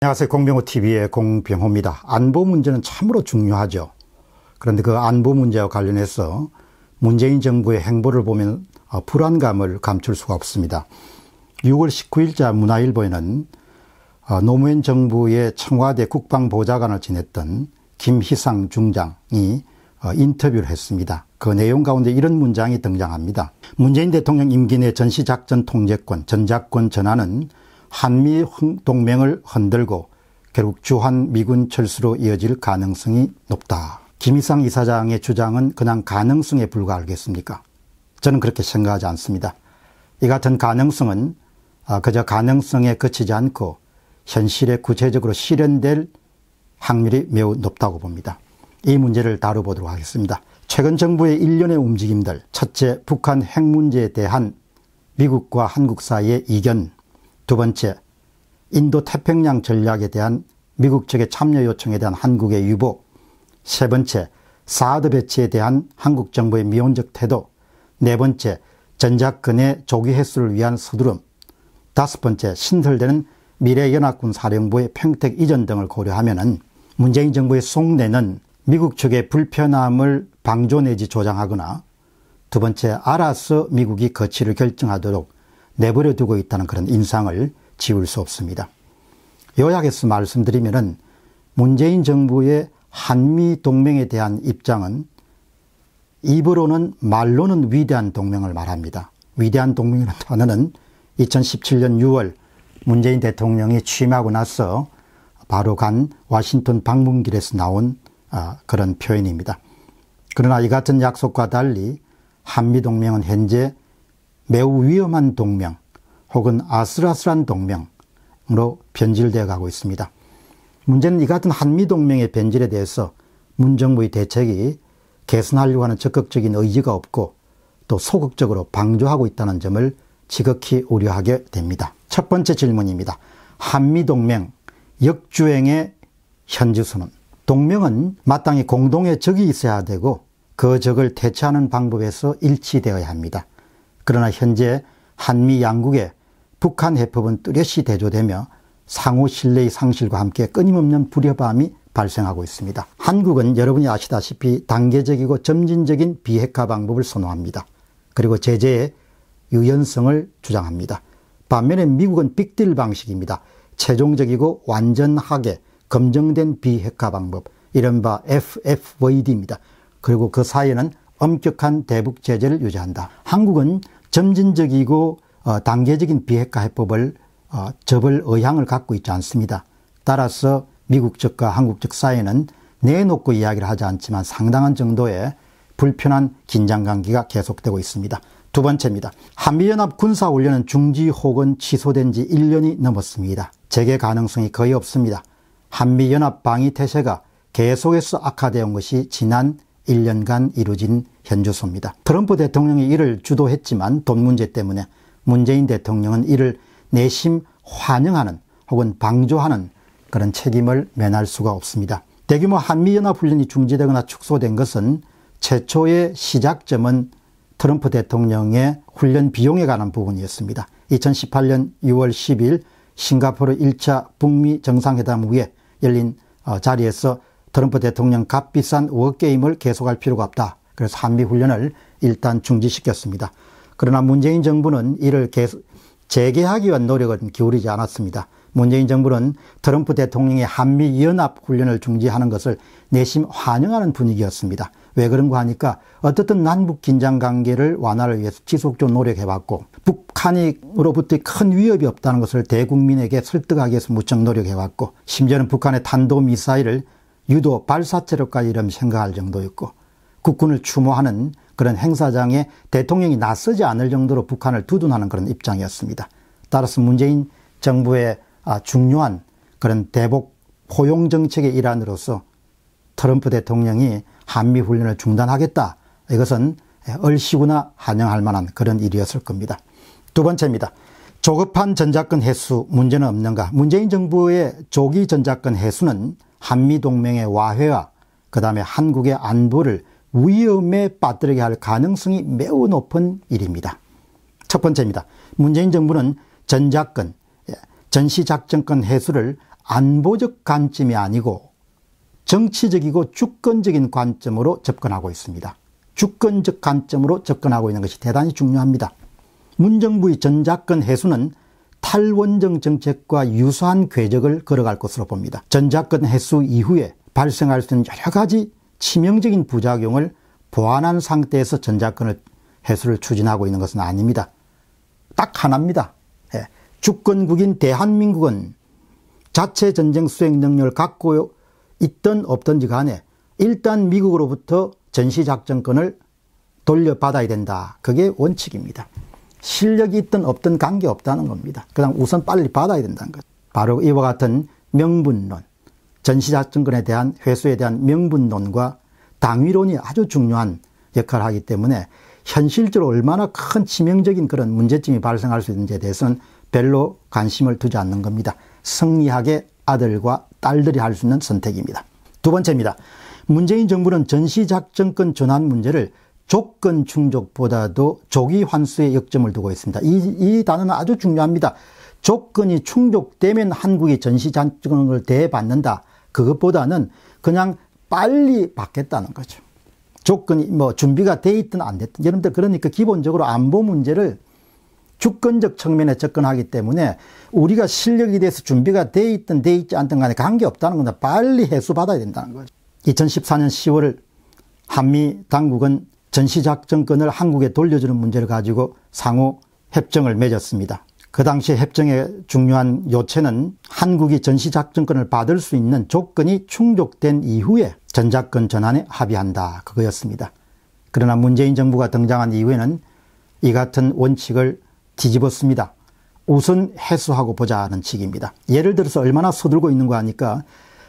안녕하세요. 공병호TV의 공병호입니다. 안보 문제는 참으로 중요하죠. 그런데 그 안보 문제와 관련해서 문재인 정부의 행보를 보면 어, 불안감을 감출 수가 없습니다. 6월 19일자 문화일보에는 어, 노무현 정부의 청와대 국방보좌관을 지냈던 김희상 중장이 어, 인터뷰를 했습니다. 그 내용 가운데 이런 문장이 등장합니다. 문재인 대통령 임기 내 전시작전 통제권, 전작권 전환은 한미 동맹을 흔들고 결국 주한 미군 철수로 이어질 가능성이 높다. 김희상 이사장의 주장은 그냥 가능성에 불과하겠습니까? 저는 그렇게 생각하지 않습니다. 이 같은 가능성은 아, 그저 가능성에 그치지 않고 현실에 구체적으로 실현될 확률이 매우 높다고 봅니다. 이 문제를 다뤄보도록 하겠습니다. 최근 정부의 일련의 움직임들, 첫째 북한 핵 문제에 대한 미국과 한국 사이의 이견, 두 번째, 인도 태평양 전략에 대한 미국 측의 참여 요청에 대한 한국의 유보. 세 번째, 사드 배치에 대한 한국 정부의 미온적 태도. 네 번째, 전작근의 조기 해수를 위한 서두름. 다섯 번째, 신설되는 미래연합군 사령부의 평택 이전 등을 고려하면 문재인 정부의 속내는 미국 측의 불편함을 방조 내지 조장하거나 두 번째, 알아서 미국이 거취를 결정하도록 내버려 두고 있다는 그런 인상을 지울 수 없습니다. 요약해서 말씀드리면 문재인 정부의 한미 동맹에 대한 입장은 입으로는 말로는 위대한 동맹을 말합니다. 위대한 동맹이라는 단어는 2017년 6월 문재인 대통령이 취임하고 나서 바로 간 와싱턴 방문길에서 나온 아, 그런 표현입니다. 그러나 이 같은 약속과 달리 한미동맹은 현재 매우 위험한 동맹 혹은 아슬아슬한 동맹으로 변질되어 가고 있습니다. 문제는 이 같은 한미 동맹의 변질에 대해서 문정부의 대책이 개선하려고 하는 적극적인 의지가 없고 또 소극적으로 방조하고 있다는 점을 지극히 우려하게 됩니다. 첫 번째 질문입니다. 한미동맹 역주행의 현지수는 동맹은 마땅히 공동의 적이 있어야 되고 그 적을 대처하는 방법에서 일치되어야 합니다. 그러나 현재 한미 양국의 북한 해법은 뚜렷이 대조되며 상호 신뢰의 상실과 함께 끊임없는 불협화음이 발생하고 있습니다. 한국은 여러분이 아시다시피 단계적이고 점진적인 비핵화 방법을 선호합니다. 그리고 제재의 유연성을 주장합니다. 반면에 미국은 빅딜 방식입니다. 최종적이고 완전하게 검증된 비핵화 방법, 이른바 FFYD입니다. 그리고 그 사이에는 엄격한 대북 제재를 유지한다. 한국은 점진적이고 어, 단계적인 비핵화 해법을 어, 접을 의향을 갖고 있지 않습니다. 따라서 미국 측과 한국 측 사이는 내놓고 이야기를 하지 않지만 상당한 정도의 불편한 긴장 관계가 계속되고 있습니다. 두 번째입니다. 한미연합 군사훈련은 중지 혹은 취소된 지 1년이 넘었습니다. 재개 가능성이 거의 없습니다. 한미연합 방위 태세가 계속해서 악화되어 온 것이 지난 1년간 이루어진 현주소입니다. 트럼프 대통령이 이를 주도했지만 돈 문제 때문에 문재인 대통령은 이를 내심 환영하는 혹은 방조하는 그런 책임을 면할 수가 없습니다. 대규모 한미연합훈련이 중지되거나 축소된 것은 최초의 시작점은 트럼프 대통령의 훈련 비용에 관한 부분이었습니다. 2018년 6월 10일 싱가포르 1차 북미 정상회담 후에 열린 어, 자리에서 트럼프 대통령 값비싼 워게임을 계속할 필요가 없다. 그래서 한미 훈련을 일단 중지시켰습니다. 그러나 문재인 정부는 이를 계속 재개하기 위한 노력은 기울이지 않았습니다. 문재인 정부는 트럼프 대통령의 한미 연합 훈련을 중지하는 것을 내심 환영하는 분위기였습니다. 왜 그런가 하니까 어떻든 남북 긴장 관계를 완화를 위해서 지속적으로 노력해왔고 북한으로부터 큰 위협이 없다는 것을 대국민에게 설득하기 위해서 무척 노력해왔고 심지어는 북한의 탄도 미사일을 유도 발사체로까지 이름 생각할 정도였고 국군을 추모하는 그런 행사장에 대통령이 나서지 않을 정도로 북한을 두둔하는 그런 입장이었습니다. 따라서 문재인 정부의 아, 중요한 그런 대북 포용 정책의 일환으로서 트럼프 대통령이 한미 훈련을 중단하겠다. 이것은 얼씨구나 환영할 만한 그런 일이었을 겁니다. 두 번째입니다. 조급한 전작권 해수 문제는 없는가? 문재인 정부의 조기 전작권 해수는 한미 동맹의 와해와 그다음에 한국의 안보를 위험에 빠뜨리게 할 가능성이 매우 높은 일입니다. 첫 번째입니다. 문재인 정부는 전작권, 예, 전시작전권 해수를 안보적 관점이 아니고 정치적이고 주권적인 관점으로 접근하고 있습니다. 주권적 관점으로 접근하고 있는 것이 대단히 중요합니다. 문정부의 전작권 해수는 탈원정 정책과 유사한 궤적을 걸어갈 것으로 봅니다. 전작권 해수 이후에 발생할 수 있는 여러 가지 치명적인 부작용을 보완한 상태에서 전자권을 해소를 추진하고 있는 것은 아닙니다. 딱 하나입니다. 예. 주권국인 대한민국은 자체 전쟁 수행 능력을 갖고 있던 없던지 간에 일단 미국으로부터 전시작전권을 돌려받아야 된다. 그게 원칙입니다. 실력이 있든 없든 관계없다는 겁니다. 그 다음 우선 빨리 받아야 된다는 것. 바로 이와 같은 명분론, 전시작전권에 대한 회수에 대한 명분론과 당위론이 아주 중요한 역할을 하기 때문에 현실적으로 얼마나 큰 치명적인 그런 문제점이 발생할 수 있는지에 대해서는 별로 관심을 두지 않는 겁니다. 승리하게 아들과 딸들이 할 수 있는 선택입니다. 두 번째입니다. 문재인 정부는 전시작전권 전환 문제를 조건 충족보다도 조기 환수의 역점을 두고 있습니다. 이, 이 단어는 아주 중요합니다. 조건이 충족되면 한국이 전시작전권을 대받는다. 그것보다는 그냥 빨리 받겠다는 거죠. 조건이 뭐 준비가 돼 있든 안 됐든 여러분들 그러니까 기본적으로 안보 문제를 주권적 측면에 접근하기 때문에 우리가 실력이 돼서 준비가 돼 있든 돼 있지 않든 간에 관계없다는 건 빨리 해소받아야 된다는 거죠. 2014년 10월 한미 당국은 전시작전권을 한국에 돌려주는 문제를 가지고 상호 협정을 맺었습니다. 그 당시 협정의 중요한 요체는 한국이 전시작전권을 받을 수 있는 조건이 충족된 이후에 전작권 전환에 합의한다. 그거였습니다. 그러나 문재인 정부가 등장한 이후에는 이 같은 원칙을 뒤집었습니다. 우선 해소하고 보자는 측입니다. 예를 들어서 얼마나 서둘고 있는 거하니까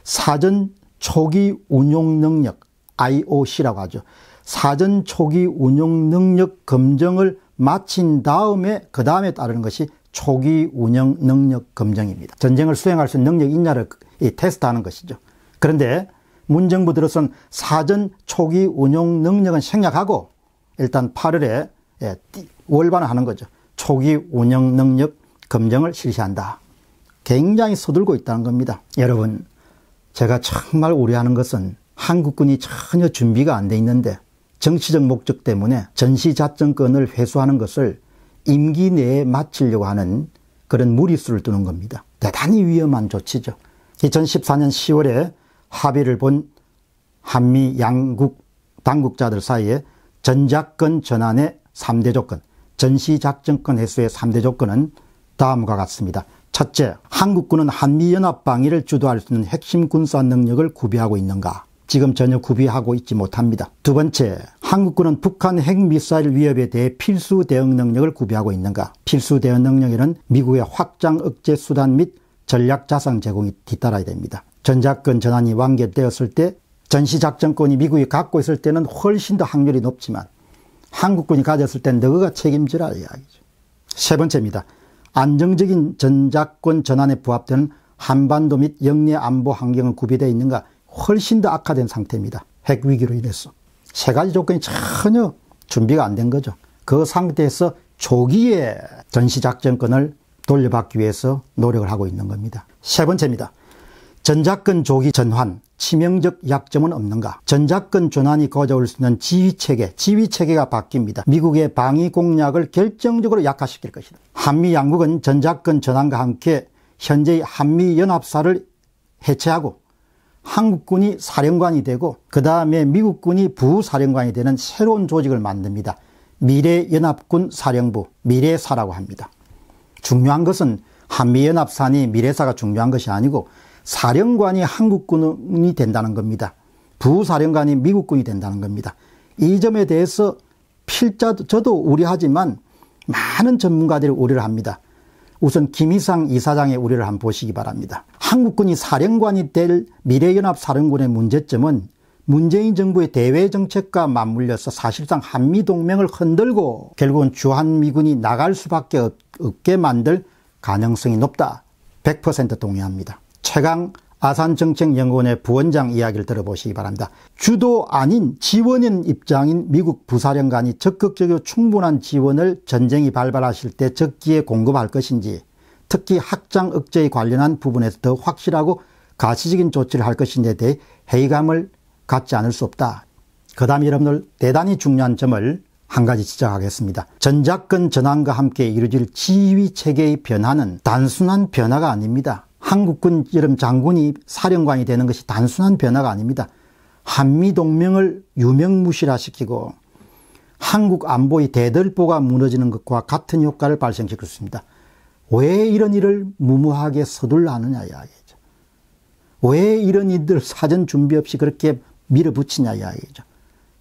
사전 초기 운용 능력, IOC라고 하죠. 사전 초기 운용 능력 검증을 마친 다음에 그 다음에 따르는 것이 초기 운영 능력 검증입니다. 전쟁을 수행할 수 있는 능력이 있냐를 테스트하는 것이죠. 그런데 문정부 들어선 사전 초기 운영 능력은 생략하고 일단 8월에 예, 월반하는 거죠. 초기 운영 능력 검증을 실시한다. 굉장히 서둘고 있다는 겁니다. 여러분, 제가 정말 우려하는 것은 한국군이 전혀 준비가 안 돼 있는데 정치적 목적 때문에 전시자전권을 회수하는 것을 임기 내에 마치려고 하는 그런 무리수를 두는 겁니다. 대단히 위험한 조치죠. 2014년 10월에 합의를 본 한미 양국 당국자들 사이에 전작권 전환의 3대 조건, 전시작전권 해소의 3대 조건은 다음과 같습니다. 첫째, 한국군은 한미연합 방위를 주도할 수 있는 핵심 군사 능력을 구비하고 있는가? 지금 전혀 구비하고 있지 못합니다. 두 번째, 한국군은 북한 핵미사일 위협에 대해 필수 대응 능력을 구비하고 있는가? 필수 대응 능력에는 미국의 확장 억제 수단 및 전략 자산 제공이 뒤따라야 됩니다. 전작권 전환이 완결되었을 때 전시작전권이 미국이 갖고 있을 때는 훨씬 더 확률이 높지만 한국군이 가졌을 땐 너가 책임지라 이야기죠. 세 번째입니다. 안정적인 전작권 전환에 부합되는 한반도 및 영내 안보 환경은 구비되어 있는가 훨씬 더 악화된 상태입니다. 핵위기로 인해서. 세 가지 조건이 전혀 준비가 안 된 거죠. 그 상태에서 조기에 전시작전권을 돌려받기 위해서 노력을 하고 있는 겁니다. 세 번째입니다. 전작권 조기 전환, 치명적 약점은 없는가? 전작권 전환이 거저올 수 있는 지휘체계, 지휘체계가 바뀝니다. 미국의 방위 공략을 결정적으로 약화시킬 것이다. 한미 양국은 전작권 전환과 함께 현재의 한미연합사를 해체하고 한국군이 사령관이 되고 그 다음에 미국군이 부사령관이 되는 새로운 조직을 만듭니다. 미래연합군 사령부, 미래사라고 합니다. 중요한 것은 한미연합산이 미래사가 중요한 것이 아니고 사령관이 한국군이 된다는 겁니다. 부사령관이 미국군이 된다는 겁니다. 이 점에 대해서 필자 도 저도 우려하지만 많은 전문가들이 우려를 합니다. 우선 김희상 이사장의 우려를 한번 보시기 바랍니다. 한국군이 사령관이 될 미래연합 사령군의 문제점은 문재인 정부의 대외 정책과 맞물려서 사실상 한미 동맹을 흔들고 결국은 주한미군이 나갈 수밖에 없게 만들 가능성이 높다. 100% 동의합니다. 최강 아산정책연구원의 부원장 이야기를 들어보시기 바랍니다. 주도 아닌 지원인 입장인 미국 부사령관이 적극적이고 충분한 지원을 전쟁이 발발하실 때 적기에 공급할 것인지 특히 학장 억제에 관련한 부분에서 더 확실하고 가시적인 조치를 할 것인지에 대해 회의감을 갖지 않을 수 없다. 그 다음 여러분들 대단히 중요한 점을 한 가지 지적하겠습니다. 전작권 전환과 함께 이루어질 지휘 체계의 변화는 단순한 변화가 아닙니다. 한국군 여름 장군이 사령관이 되는 것이 단순한 변화가 아닙니다. 한미동맹을 유명무실화시키고 한국 안보의 대들보가 무너지는 것과 같은 효과를 발생시킬 수 있습니다. 왜 이런 일을 무모하게 서둘러느냐 이야기죠. 왜 이런 일들 사전 준비 없이 그렇게 밀어붙이냐 이야기죠.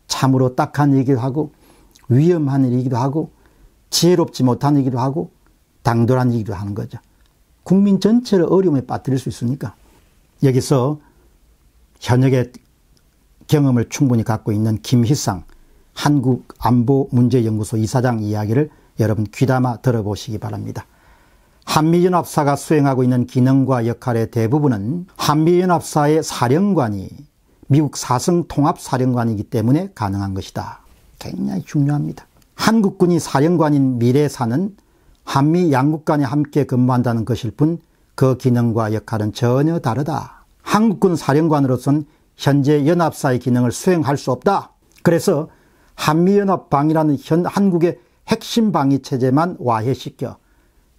참으로 딱한 일이기도 하고 위험한 일이기도 하고 지혜롭지 못한 일이기도 하고 당돌한 일이기도 하는 거죠. 국민 전체를 어려움에 빠뜨릴 수 있습니까? 여기서 현역의 경험을 충분히 갖고 있는 김희상 한국안보문제연구소 이사장 이야기를 여러분 귀담아 들어보시기 바랍니다. 한미연합사가 수행하고 있는 기능과 역할의 대부분은 한미연합사의 사령관이 미국 사성 통합사령관이기 때문에 가능한 것이다. 굉장히 중요합니다. 한국군이 사령관인 미래사는 한미 양국 간에 함께 근무한다는 것일 뿐 그 기능과 역할은 전혀 다르다. 한국군 사령관으로선 현재 연합사의 기능을 수행할 수 없다. 그래서 한미연합방이라는 현 한국의 핵심 방위 체제만 와해시켜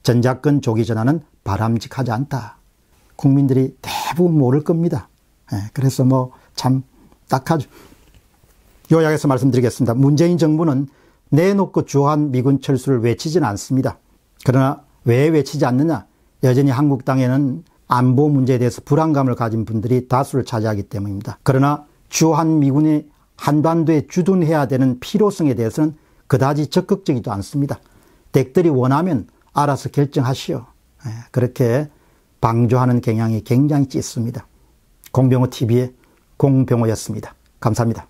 전작권 조기 전환은 바람직하지 않다. 국민들이 대부분 모를 겁니다. 예, 그래서 뭐 참 딱하죠. 요약해서 말씀드리겠습니다. 문재인 정부는 내놓고 주한 미군 철수를 외치진 않습니다. 그러나 왜 외치지 않느냐? 여전히 한국 땅에는 안보 문제에 대해서 불안감을 가진 분들이 다수를 차지하기 때문입니다. 그러나 주한 미군이 한반도에 주둔해야 되는 필요성에 대해서는 그다지 적극적이도 않습니다. 덱들이 원하면 알아서 결정하시오. 예, 그렇게 방조하는 경향이 굉장히 짙습니다. 공병호 TV의 공병호였습니다. 감사합니다.